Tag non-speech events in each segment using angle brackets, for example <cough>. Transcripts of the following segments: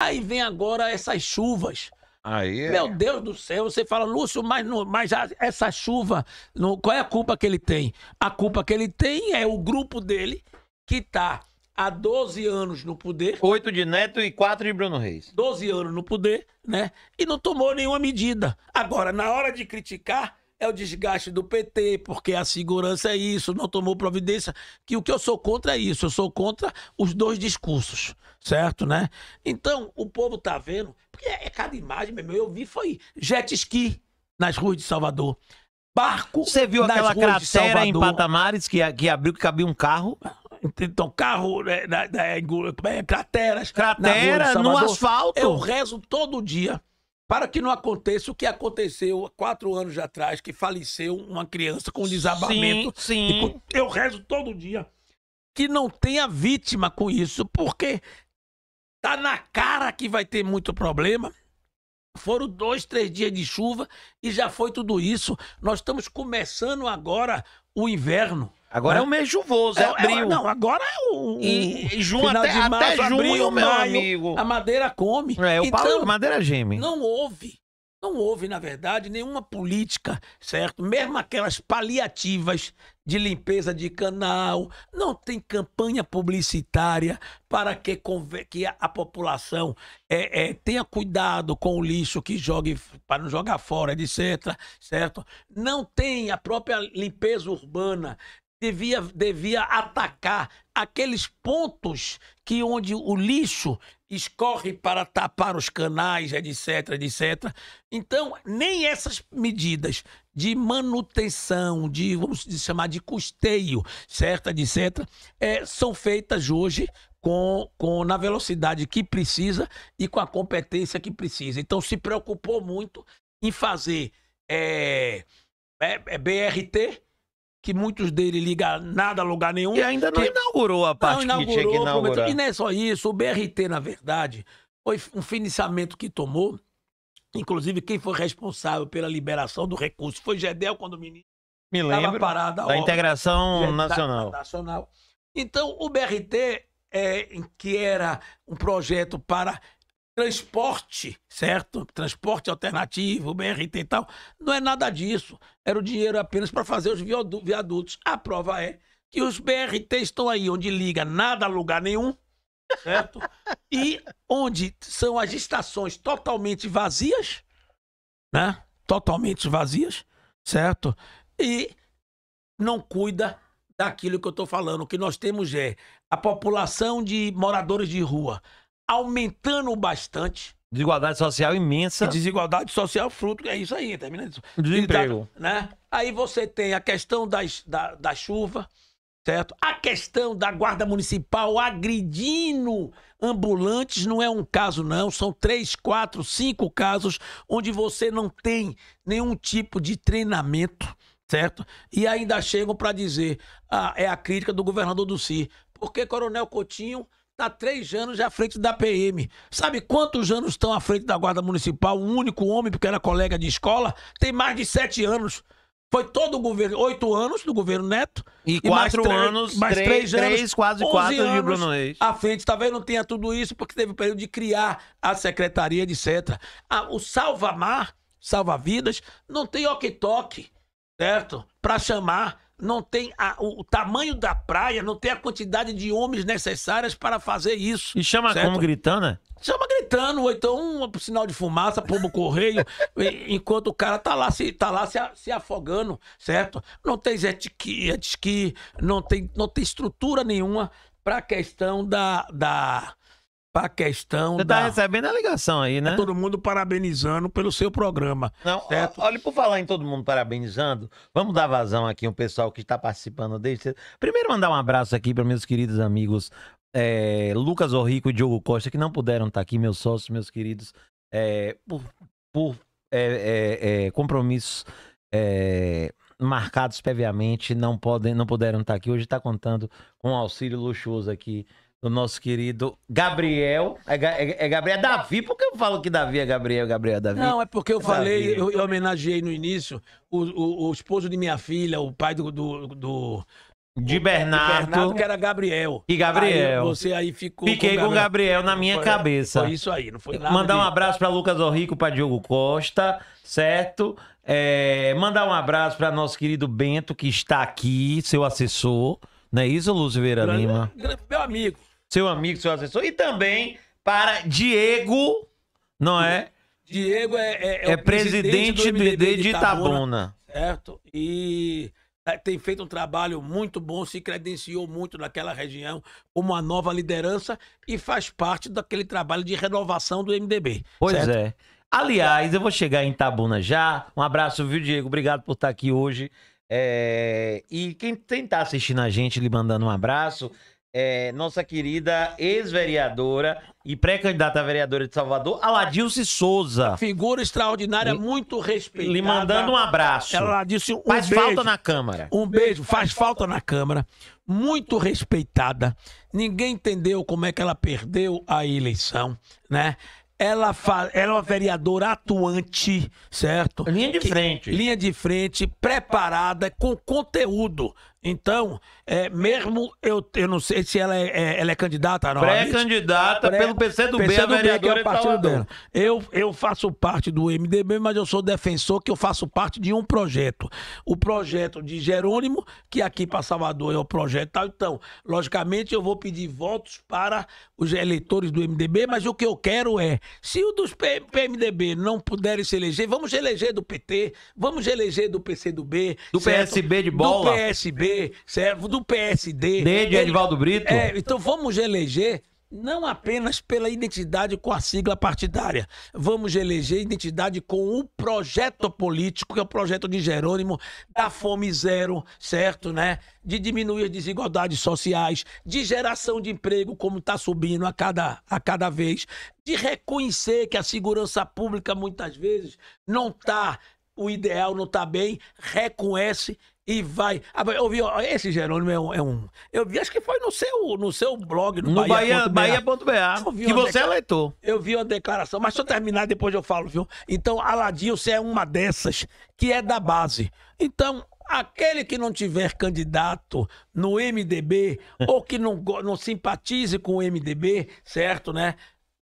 Aí vem agora essas chuvas. Aí, é. Meu Deus do céu, você fala, Lúcio, mas, não, mas essa chuva, qual é a culpa que ele tem? A culpa que ele tem é o grupo dele que tá há 12 anos no poder. Oito de Neto e quatro de Bruno Reis. 12 anos no poder, né? E não tomou nenhuma medida. Agora, na hora de criticar, é o desgaste do PT, porque a segurança é isso, não tomou providência. Que o que eu sou contra é isso, eu sou contra os dois discursos, certo, né? Então, o povo tá vendo, porque é, é cada imagem mesmo, eu vi foi jet ski nas ruas de Salvador. Barco. Você viu aquela cratera em Patamares que, que abriu que cabia um carro? Então, carro, é, é, é, crateras. Cratera no asfalto. Eu rezo todo dia para que não aconteça o que aconteceu há quatro anos atrás, que faleceu uma criança com desabamento. Sim, sim. eu rezo todo dia. Que não tenha vítima com isso, porque tá na cara que vai ter muito problema. Foram dois, três dias de chuva e já foi tudo isso. Nós estamos começando agora o inverno. Agora é, é um mês chuvoso, é, é, é abril. não, agora é o. E, e junho até, março, até junho, abril, meu maio, amigo. A madeira come. É, o então, pau, a madeira geme. Não houve. Não houve, na verdade, nenhuma política, certo? Mesmo aquelas paliativas de limpeza de canal, não tem campanha publicitária para que, que a população é, é, tenha cuidado com o lixo que jogue para não jogar fora, etc. Certo? Não tem a própria limpeza urbana, devia, devia atacar aqueles pontos que onde o lixo escorre para tapar os canais, etc, etc. Então, nem essas medidas de manutenção, de vamos chamar de custeio, certa etc, é, são feitas hoje com, com na velocidade que precisa e com a competência que precisa. Então, se preocupou muito em fazer é, é, é BRT, que muitos dele ligam nada a lugar nenhum. E ainda não que... inaugurou a parte não, inaugurou, que tinha que inaugurar. E não é só isso, o BRT, na verdade, foi um financiamento que tomou. Inclusive, quem foi responsável pela liberação do recurso foi Gedel, quando o ministro. Me lembro. a da obra, integração nacional. nacional. Então, o BRT, é, que era um projeto para transporte, certo? Transporte alternativo, BRT e tal. Não é nada disso. Era o dinheiro apenas para fazer os viadutos. A prova é que os BRT estão aí, onde liga nada a lugar nenhum, certo? <laughs> e onde são as estações totalmente vazias, né? Totalmente vazias, certo? E não cuida daquilo que eu estou falando. O que nós temos é a população de moradores de rua aumentando bastante. Desigualdade social imensa. E desigualdade social fruto, é isso aí, termina tá isso. Desemprego. Tá, né? Aí você tem a questão das, da, da chuva, certo? A questão da guarda municipal agredindo ambulantes não é um caso, não. São três, quatro, cinco casos onde você não tem nenhum tipo de treinamento, certo? E ainda chegam para dizer, ah, é a crítica do governador do Si. Porque Coronel Coutinho Está três anos à frente da PM. Sabe quantos anos estão à frente da Guarda Municipal? Um único homem, porque era colega de escola, tem mais de sete anos. Foi todo o governo, oito anos do governo Neto. E, e quatro mais anos, mais três, três anos. Três, quase quatro de Bruno Reis. À frente, talvez tá não tenha tudo isso, porque teve o um período de criar a secretaria, etc. Ah, o Salva-Mar, Salva-Vidas, não tem ok toque certo? Para chamar não tem a, o tamanho da praia, não tem a quantidade de homens necessárias para fazer isso. E chama certo? como gritando, né? Chama gritando, ou então um sinal de fumaça, pombo correio, <laughs> enquanto o cara tá lá, se, tá lá se, se afogando, certo? Não tem jet ski, não tem, não tem estrutura nenhuma para a questão da, da, para questão Você tá da... tá recebendo a ligação aí, né? É todo mundo parabenizando pelo seu programa. Não, certo? olha, por falar em todo mundo parabenizando, vamos dar vazão aqui ao pessoal que está participando desde... Primeiro mandar um abraço aqui para meus queridos amigos é, Lucas Orrico e Diogo Costa, que não puderam estar tá aqui, meus sócios, meus queridos, é, por, por é, é, é, compromissos marcados previamente, não, podem, não puderam estar tá aqui. Hoje está contando com um auxílio luxuoso aqui do nosso querido Gabriel. É, é, é, Gabriel Davi? Por que eu falo que Davi é Gabriel, Gabriel é Davi? Não, é porque eu falei, eu, eu, homenageei no início o, o, o, esposo de minha filha, o pai do. do, do de Bernardo, de Bernardo, que era Gabriel. E Gabriel. Aí, você aí ficou. Fiquei com o Gabriel, na minha foi, cabeça. Foi isso aí, não foi nada. Mandar de... um abraço para Lucas Orrico, para Diogo Costa, certo? É, mandar um abraço para nosso querido Bento, que está aqui, seu assessor. Não é isso, Lúcio Lima? Meu amigo seu amigo, seu assessor. E também para Diego, não é? Diego é, é, é, é presidente, presidente do MDB de Itabuna. Certo? E é, tem feito um trabalho muito bom, se credenciou muito naquela região como uma nova liderança e faz parte daquele trabalho de renovação do MDB. Pois certo? é. Aliás, eu vou chegar em Itabuna já. Um abraço, viu, Diego? Obrigado por estar aqui hoje. É... E quem está assistindo a gente, lhe mandando um abraço é, nossa querida ex-vereadora e pré-candidata a vereadora de Salvador, Aladilce Souza. Figura extraordinária, e, muito respeitada. Lhe mandando um abraço. Ela disse um Faz beijo, falta na Câmara. Um beijo, faz falta na Câmara. Muito respeitada. Ninguém entendeu como é que ela perdeu a eleição, né? Ela, ela é uma vereadora atuante, certo? Linha de que, frente. Linha de frente, preparada, com conteúdo. Então, é, mesmo eu, eu não sei se ela é, é ela é candidata não. Pré-candidata pré, pelo PC do B, PC do B é, é partido dela. Eu, eu faço parte do MDB, mas eu sou defensor que eu faço parte de um projeto. O projeto de Jerônimo, que aqui para Salvador é o projeto tal. Então, logicamente, eu vou pedir votos para os eleitores do MDB, mas o que eu quero é, se o dos PMDB não puderem se eleger, vamos eleger do PT, vamos eleger do PCdoB. Do certo? PSB de bola. Do PSB servo do PSD. Desde ele, Edivaldo Brito. É, então vamos eleger não apenas pela identidade com a sigla partidária. Vamos eleger identidade com o projeto político, que é o projeto de Jerônimo, da fome zero, certo, né? De diminuir as desigualdades sociais, de geração de emprego, como está subindo a cada, a cada vez, de reconhecer que a segurança pública, muitas vezes, não está o ideal não tá bem, reconhece e vai. Ah, eu vi, esse Jerônimo é um, é um, Eu vi, acho que foi no seu, no seu blog, no, no Bahia.br. Bahia. Bahia. Que você é leitor. Eu vi uma declaração, mas se eu terminar, depois eu falo, viu? Então, Aladim, você é uma dessas que é da base. Então, aquele que não tiver candidato no MDB ou que não, não simpatize com o MDB, certo, né?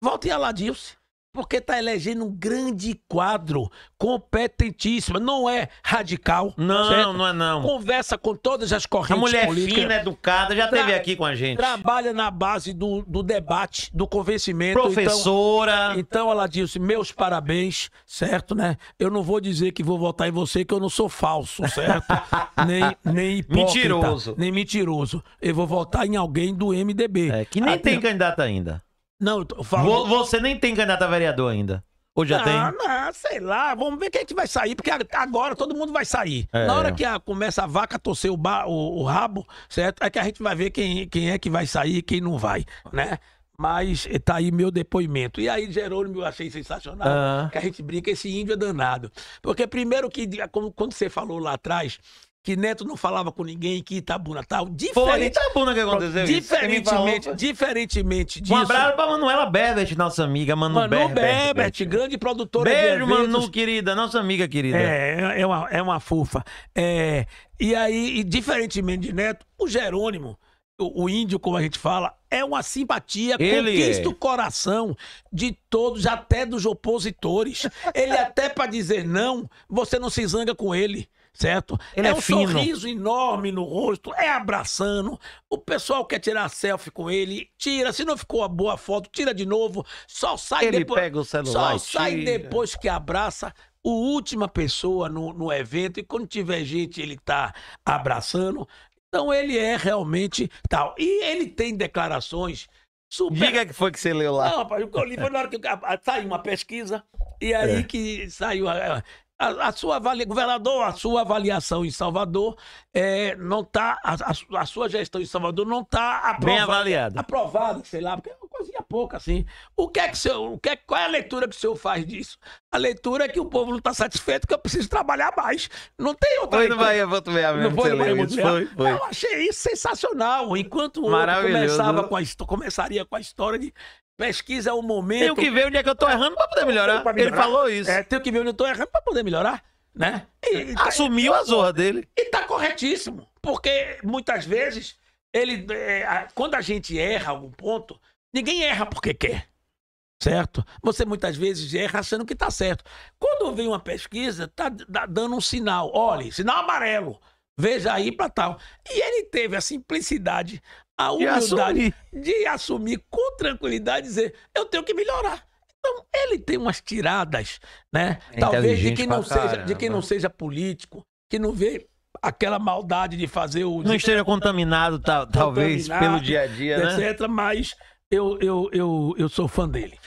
Volte em Aladilce. Porque está elegendo um grande quadro, competentíssimo. Não é radical. Não, certo? não é não. Conversa com todas as correntes A mulher políticas. fina, educada, já esteve aqui com a gente. Trabalha na base do, do debate, do convencimento. Então, Professora. Então, então, ela disse, meus parabéns, certo, né? Eu não vou dizer que vou votar em você, que eu não sou falso, certo? <laughs> nem, nem hipócrita. Mentiroso. Nem mentiroso. Eu vou votar em alguém do MDB. É, que nem Até... tem candidato ainda. Não, eu falo... Você nem tem candidato a vereador ainda. Ou já não, ah, tem? Não, sei lá. Vamos ver quem é que vai sair, porque agora todo mundo vai sair. É. Na hora que a, começa a vaca a torcer o, ba, o, o, rabo, certo? É que a gente vai ver quem, quem é que vai sair e quem não vai, né? Mas eh, tá aí meu depoimento. E aí, Jerônimo, eu achei sensacional. Que a gente brinca, esse índio é danado. Porque, primeiro, que quando você falou lá atrás que Neto não falava com ninguém, que Itabuna tal. Diferente, Foi Itabuna que aconteceu Diferentemente, isso. diferentemente disso. Um abraço pra Manuela Berbert, nossa amiga, Manu, Manu Berbert, Berbert, Berbert. grande produtora Beijo, de Manu, querida, nossa amiga querida. É, é uma, é uma fofa. É, e aí, e diferentemente de Neto, o Jerônimo, o, o índio, como a gente fala, é uma simpatia, ele conquista é. o coração de todos, até dos opositores. ele <laughs> até para dizer não, você não se zanga com ele certo? Ele é, é um fino. sorriso enorme no rosto, é abraçando. O pessoal quer tirar selfie com ele, tira. Se não ficou a boa foto, tira de novo. Só sai ele depois. Pega o celular só sai tira. depois que abraça o última pessoa no, no evento e quando tiver gente ele tá abraçando. Então ele é realmente tal. E ele tem declarações Super... Diga que foi que você leu lá. Não, rapaz, eu li foi na hora que saiu uma pesquisa e aí é. que saiu. A, a sua avalia, governador, a sua avaliação em Salvador é, não está. A, a, sua gestão em Salvador não está aprovada. Bem avaliada. Aprovada, sei lá, porque é uma coisinha pouca, assim. O que é que o senhor. O que é, qual é a leitura que o senhor faz disso? A leitura é que o povo não está satisfeito, que eu preciso trabalhar mais. Não tem outra Foi no Bahia Botumeia mesmo. Não foi, no foi, foi. Eu achei isso sensacional. Enquanto o começava com a, começaria com a história de Pesquisa o momento. Tem que ver onde é que eu tô é. errando pra poder melhorar. Pra melhorar. Ele falou isso. É, que ver onde eu tô errando pra poder melhorar, né? E, e tá, Assumiu a zorra dele. E tá corretíssimo. Porque muitas vezes, ele, é, quando a gente erra algum ponto, ninguém erra porque quer. Certo? Você muitas vezes erra achando que tá certo. Quando vem uma pesquisa, tá dando um sinal. Olha, sinal amarelo veja aí para tal. E ele teve a simplicidade, a humildade assumir. de assumir com tranquilidade dizer: eu tenho que melhorar. Então, ele tem umas tiradas, né? É talvez de quem não seja, de quem não seja político, que não vê aquela maldade de fazer o não esteja contaminado, tá, contaminado talvez pelo dia a dia, etc, né? mas eu, eu, eu, eu sou fã dele.